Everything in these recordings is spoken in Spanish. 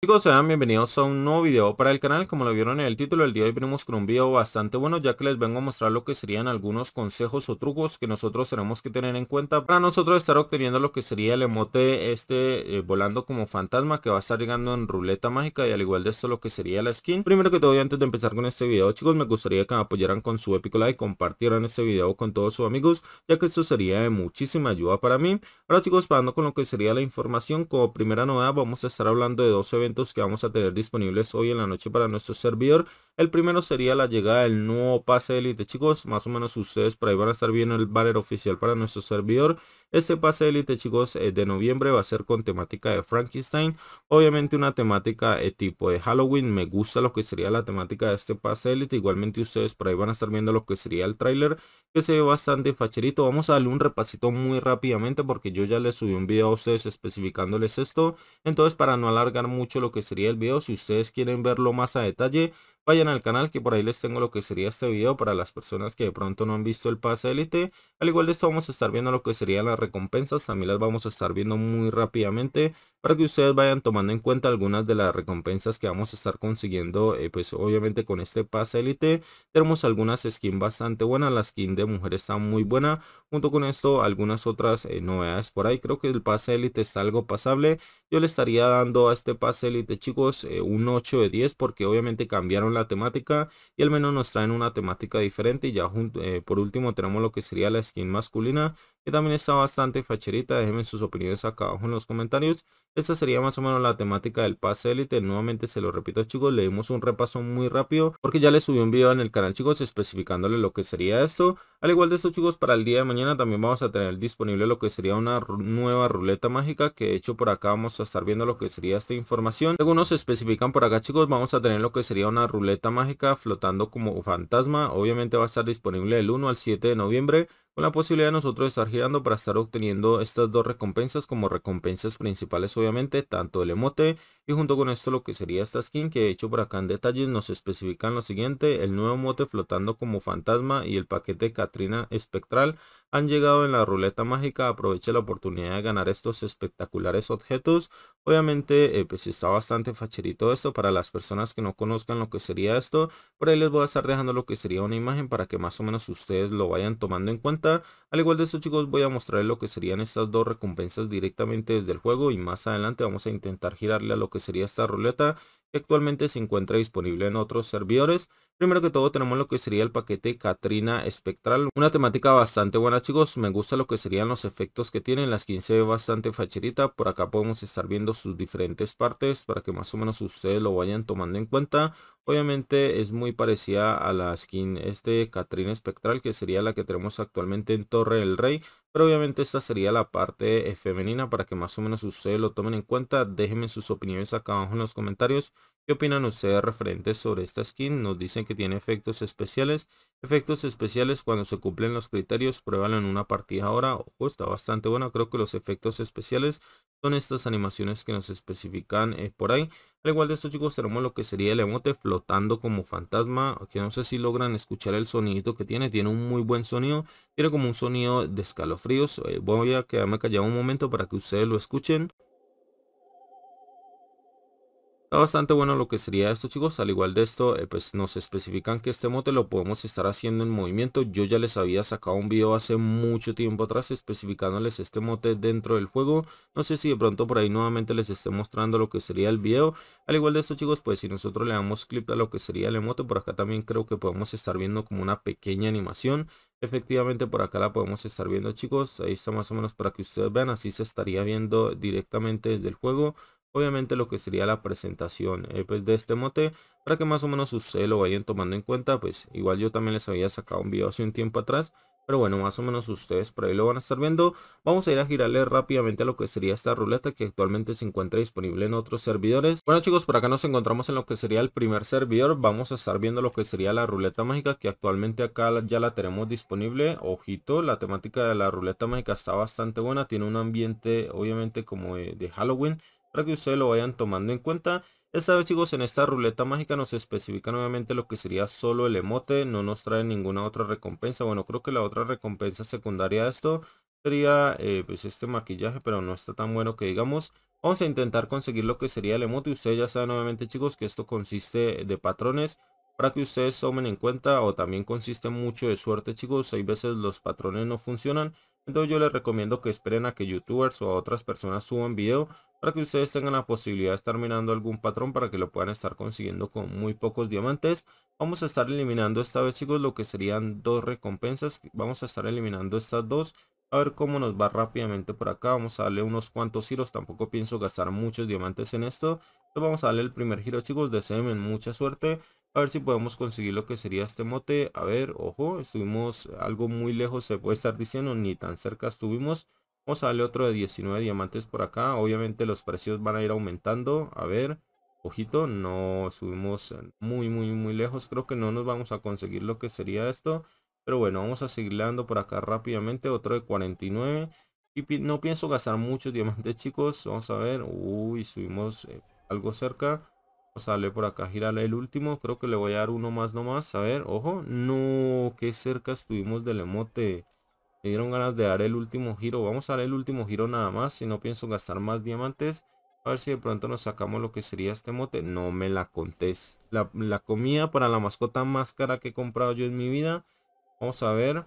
Chicos, sean bienvenidos a un nuevo video para el canal, como lo vieron en el título, el día de hoy venimos con un video bastante bueno ya que les vengo a mostrar lo que serían algunos consejos o trucos que nosotros tenemos que tener en cuenta para nosotros estar obteniendo lo que sería el emote este eh, volando como fantasma que va a estar llegando en ruleta mágica y al igual de esto lo que sería la skin. Primero que todo antes de empezar con este video chicos me gustaría que me apoyaran con su épico like, compartieran este video con todos sus amigos ya que esto sería de muchísima ayuda para mí. Ahora chicos, pasando con lo que sería la información, como primera novedad vamos a estar hablando de 12 eventos que vamos a tener disponibles hoy en la noche para nuestro servidor. El primero sería la llegada del nuevo pase élite, chicos. Más o menos ustedes por ahí van a estar viendo el banner oficial para nuestro servidor. Este pase élite chicos eh, de noviembre va a ser con temática de Frankenstein. Obviamente una temática eh, tipo de Halloween. Me gusta lo que sería la temática de este pase élite. Igualmente ustedes por ahí van a estar viendo lo que sería el tráiler que se ve bastante facherito. Vamos a darle un repasito muy rápidamente porque yo ya les subí un video a ustedes especificándoles esto. Entonces para no alargar mucho lo que sería el video, si ustedes quieren verlo más a detalle, Vayan al canal que por ahí les tengo lo que sería este video para las personas que de pronto no han visto el pase élite. Al igual de esto vamos a estar viendo lo que serían las recompensas, también las vamos a estar viendo muy rápidamente para que ustedes vayan tomando en cuenta algunas de las recompensas que vamos a estar consiguiendo eh, pues obviamente con este pase élite tenemos algunas skins bastante buenas la skin de mujer está muy buena junto con esto algunas otras eh, novedades por ahí creo que el pase élite está algo pasable yo le estaría dando a este pase élite chicos eh, un 8 de 10 porque obviamente cambiaron la temática y al menos nos traen una temática diferente y ya por último tenemos lo que sería la skin masculina que también está bastante facherita. Déjenme sus opiniones acá abajo en los comentarios. Esta sería más o menos la temática del pase élite. Nuevamente se lo repito chicos, le dimos un repaso muy rápido porque ya les subí un video en el canal chicos especificándole lo que sería esto. Al igual de esto chicos, para el día de mañana también vamos a tener disponible lo que sería una nueva ruleta mágica que de hecho por acá vamos a estar viendo lo que sería esta información. Algunos especifican por acá chicos, vamos a tener lo que sería una ruleta mágica flotando como fantasma. Obviamente va a estar disponible el 1 al 7 de noviembre con la posibilidad de nosotros estar girando para estar obteniendo estas dos recompensas como recompensas principales obviamente, tanto el emote y junto con esto lo que sería esta skin que de hecho por acá en detalles nos especifican lo siguiente, el nuevo emote flotando como fantasma y el paquete Katrina espectral han llegado en la ruleta mágica, aproveche la oportunidad de ganar estos espectaculares objetos. Obviamente, eh, pues está bastante facherito esto para las personas que no conozcan lo que sería esto. Por ahí les voy a estar dejando lo que sería una imagen para que más o menos ustedes lo vayan tomando en cuenta. Al igual de esto, chicos, voy a mostrar lo que serían estas dos recompensas directamente desde el juego y más adelante vamos a intentar girarle a lo que sería esta ruleta actualmente se encuentra disponible en otros servidores. Primero que todo tenemos lo que sería el paquete Katrina Espectral, una temática bastante buena chicos, me gusta lo que serían los efectos que tienen, las 15 bastante facherita, por acá podemos estar viendo sus diferentes partes para que más o menos ustedes lo vayan tomando en cuenta. Obviamente es muy parecida a la skin este Catrina Espectral que sería la que tenemos actualmente en Torre del Rey. Pero obviamente esta sería la parte eh, femenina para que más o menos ustedes lo tomen en cuenta. Déjenme sus opiniones acá abajo en los comentarios. ¿Qué opinan ustedes referentes sobre esta skin? Nos dicen que tiene efectos especiales. Efectos especiales cuando se cumplen los criterios, pruébalo en una partida ahora. Ojo, está bastante bueno. Creo que los efectos especiales son estas animaciones que nos especifican eh, por ahí. Al igual de estos chicos tenemos lo que sería el emote flotando como fantasma. Que no sé si logran escuchar el sonidito que tiene. Tiene un muy buen sonido. Tiene como un sonido de escalofríos. Eh, voy a quedarme callado un momento para que ustedes lo escuchen. Está bastante bueno lo que sería esto chicos, al igual de esto eh, pues nos especifican que este mote lo podemos estar haciendo en movimiento, yo ya les había sacado un video hace mucho tiempo atrás especificándoles este mote dentro del juego, no sé si de pronto por ahí nuevamente les esté mostrando lo que sería el video, al igual de esto chicos pues si nosotros le damos clip a lo que sería el emote, por acá también creo que podemos estar viendo como una pequeña animación, efectivamente por acá la podemos estar viendo chicos, ahí está más o menos para que ustedes vean, así se estaría viendo directamente desde el juego, obviamente lo que sería la presentación eh, pues de este mote para que más o menos ustedes lo vayan tomando en cuenta pues igual yo también les había sacado un video hace un tiempo atrás pero bueno más o menos ustedes por ahí lo van a estar viendo vamos a ir a girarle rápidamente a lo que sería esta ruleta que actualmente se encuentra disponible en otros servidores bueno chicos por acá nos encontramos en lo que sería el primer servidor vamos a estar viendo lo que sería la ruleta mágica que actualmente acá ya la tenemos disponible ojito la temática de la ruleta mágica está bastante buena tiene un ambiente obviamente como de Halloween para que ustedes lo vayan tomando en cuenta. Esta vez chicos en esta ruleta mágica nos especifica nuevamente lo que sería solo el emote, no nos trae ninguna otra recompensa. Bueno, creo que la otra recompensa secundaria de esto sería eh, pues este maquillaje, pero no está tan bueno que digamos. Vamos a intentar conseguir lo que sería el emote. Ustedes ya saben nuevamente chicos que esto consiste de patrones para que ustedes tomen en cuenta o también consiste mucho de suerte chicos. Hay veces los patrones no funcionan entonces yo les recomiendo que esperen a que youtubers o a otras personas suban video para que ustedes tengan la posibilidad de estar minando algún patrón para que lo puedan estar consiguiendo con muy pocos diamantes. Vamos a estar eliminando esta vez chicos lo que serían dos recompensas. Vamos a estar eliminando estas dos. A ver cómo nos va rápidamente por acá. Vamos a darle unos cuantos giros. Tampoco pienso gastar muchos diamantes en esto. Entonces vamos a darle el primer giro chicos. Deseenme mucha suerte. A ver si podemos conseguir lo que sería este mote. A ver, ojo, estuvimos algo muy lejos, se puede estar diciendo, ni tan cerca estuvimos. Vamos a darle otro de 19 diamantes por acá. Obviamente los precios van a ir aumentando. A ver, ojito, no subimos muy, muy, muy lejos. Creo que no nos vamos a conseguir lo que sería esto. Pero bueno, vamos a seguir dando por acá rápidamente. Otro de 49. Y no pienso gastar muchos diamantes, chicos. Vamos a ver. Uy, subimos eh, algo cerca. Sale por acá, girarle el último. Creo que le voy a dar uno más nomás. A ver, ojo. No, qué cerca estuvimos del emote. Me dieron ganas de dar el último giro. Vamos a dar el último giro nada más. Si no pienso gastar más diamantes. A ver si de pronto nos sacamos lo que sería este mote. No me la contés. La, la comida para la mascota más cara que he comprado yo en mi vida. Vamos a ver.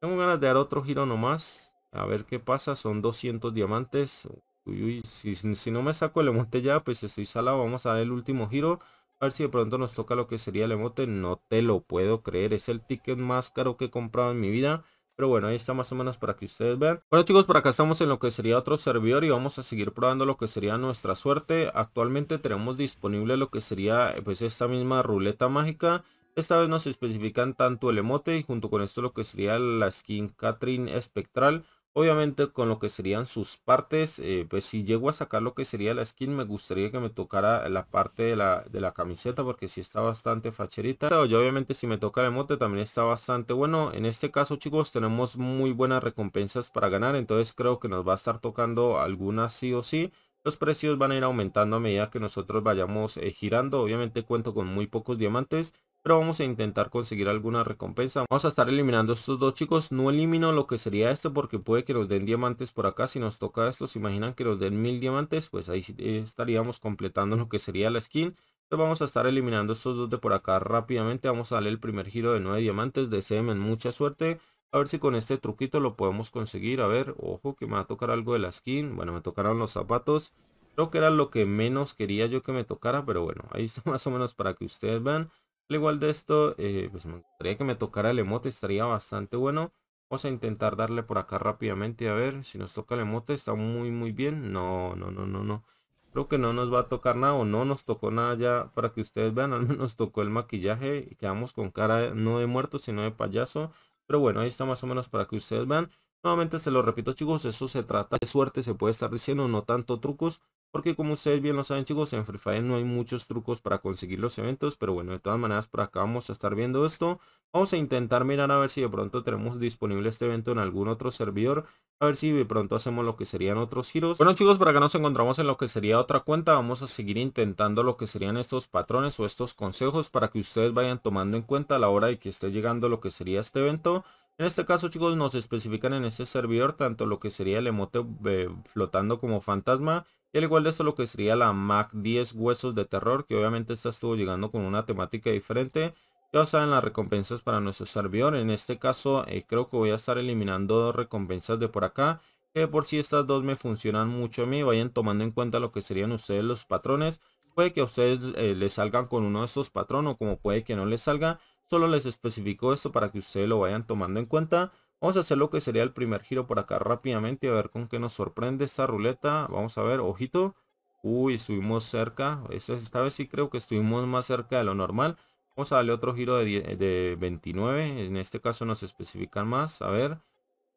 Tengo ganas de dar otro giro nomás. A ver qué pasa. Son 200 diamantes. Uy, si, no me saco el emote ya, pues estoy salado. Vamos a dar el último giro. A ver si de pronto nos toca lo que sería el emote. No te lo puedo creer. Es el ticket más caro que he comprado en mi vida. Pero bueno, ahí está más o menos para que ustedes vean. Bueno chicos, por acá estamos en lo que sería otro servidor y vamos a seguir probando lo que sería nuestra suerte. Actualmente tenemos disponible lo que sería pues esta misma ruleta mágica. Esta vez nos especifican tanto el emote y junto con esto lo que sería la skin Catherine espectral. Obviamente con lo que serían sus partes, eh, pues si llego a sacar lo que sería la skin, me gustaría que me tocara la parte de la, de la camiseta porque si está bastante facherita. Yo obviamente si me toca el mote también está bastante bueno. En este caso chicos tenemos muy buenas recompensas para ganar, entonces creo que nos va a estar tocando algunas sí o sí. Los precios van a ir aumentando a medida que nosotros vayamos eh, girando. Obviamente cuento con muy pocos diamantes pero vamos a intentar conseguir alguna recompensa. Vamos a estar eliminando estos dos chicos. No elimino lo que sería esto porque puede que nos den diamantes por acá. Si nos toca esto, se imaginan que nos den mil diamantes, pues ahí eh, estaríamos completando lo que sería la skin. Entonces vamos a estar eliminando estos dos de por acá rápidamente. Vamos a darle el primer giro de nueve diamantes. en mucha suerte. A ver si con este truquito lo podemos conseguir. A ver, ojo que me va a tocar algo de la skin. Bueno, me tocaron los zapatos. Creo que era lo que menos quería yo que me tocara, pero bueno, ahí está más o menos para que ustedes vean. Al igual de esto, eh, pues me gustaría que me tocara el emote, estaría bastante bueno. Vamos a intentar darle por acá rápidamente, a ver, si nos toca el emote, está muy muy bien. No, no, no, no, no. Creo que no nos va a tocar nada o no nos tocó nada ya para que ustedes vean. Al menos tocó el maquillaje y quedamos con cara no de muerto, sino de payaso. Pero bueno, ahí está más o menos para que ustedes vean. Nuevamente se lo repito chicos, eso se trata de suerte, se puede estar diciendo, no tanto trucos. Porque como ustedes bien lo saben chicos, en Free Fire no hay muchos trucos para conseguir los eventos. Pero bueno, de todas maneras por acá vamos a estar viendo esto. Vamos a intentar mirar a ver si de pronto tenemos disponible este evento en algún otro servidor. A ver si de pronto hacemos lo que serían otros giros. Bueno chicos, por acá nos encontramos en lo que sería otra cuenta. Vamos a seguir intentando lo que serían estos patrones o estos consejos para que ustedes vayan tomando en cuenta a la hora de que esté llegando lo que sería este evento. En este caso chicos nos especifican en este servidor tanto lo que sería el emote eh, flotando como fantasma y al igual de esto lo que sería la Mac 10 Huesos de Terror, que obviamente esta estuvo llegando con una temática diferente. Ya saben las recompensas para nuestro servidor. En este caso eh, creo que voy a estar eliminando dos recompensas de por acá. Que por si estas dos me funcionan mucho a mí. Vayan tomando en cuenta lo que serían ustedes los patrones. Puede que a ustedes eh, les salgan con uno de estos patrones o como puede que no les salga. Solo les especifico esto para que ustedes lo vayan tomando en cuenta. Vamos a hacer lo que sería el primer giro por acá rápidamente. A ver con qué nos sorprende esta ruleta. Vamos a ver, ojito. Uy, estuvimos cerca. Esta vez sí creo que estuvimos más cerca de lo normal. Vamos a darle otro giro de, 29. En este caso nos especifican más. A ver.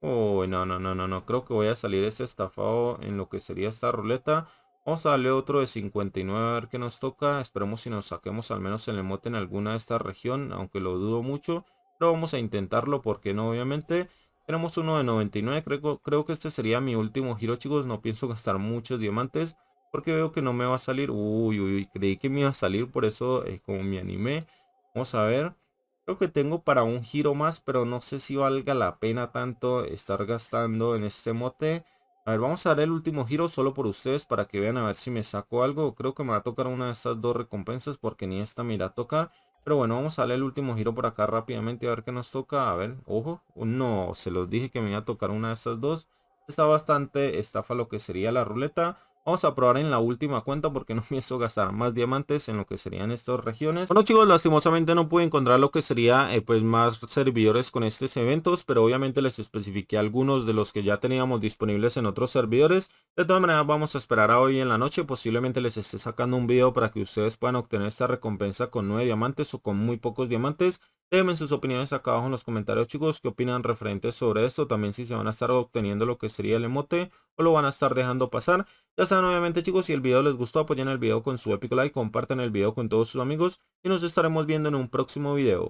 Uy, no, no, no, no, no. Creo que voy a salir ese estafado en lo que sería esta ruleta. Vamos a darle otro de 59 a ver qué nos toca. Esperemos si nos saquemos al menos el emote en alguna de esta región, aunque lo dudo mucho. Pero vamos a intentarlo, porque no? Obviamente tenemos uno de 99, creo, creo que este sería mi último giro chicos, no pienso gastar muchos diamantes. Porque veo que no me va a salir, uy, uy, creí que me iba a salir, por eso como me animé. Vamos a ver, creo que tengo para un giro más, pero no sé si valga la pena tanto estar gastando en este mote. A ver, vamos a dar el último giro solo por ustedes para que vean a ver si me saco algo. Creo que me va a tocar una de estas dos recompensas porque ni esta mira toca. Pero bueno, vamos a darle el último giro por acá rápidamente a ver qué nos toca. A ver, ojo, no, se los dije que me iba a tocar una de estas dos. Está bastante estafa lo que sería la ruleta. Vamos a probar en la última cuenta porque no pienso gastar más diamantes en lo que serían estas regiones. Bueno chicos, lastimosamente no pude encontrar lo que sería eh, pues más servidores con estos eventos, pero obviamente les especifiqué algunos de los que ya teníamos disponibles en otros servidores. De todas maneras vamos a esperar a hoy en la noche, posiblemente les esté sacando un video para que ustedes puedan obtener esta recompensa con nueve diamantes o con muy pocos diamantes. Déjenme sus opiniones acá abajo en los comentarios chicos, qué opinan referentes sobre esto, también si se van a estar obteniendo lo que sería el emote o lo van a estar dejando pasar. Ya saben obviamente chicos, si el video les gustó apoyen el video con su epic like, compartan el video con todos sus amigos y nos estaremos viendo en un próximo video.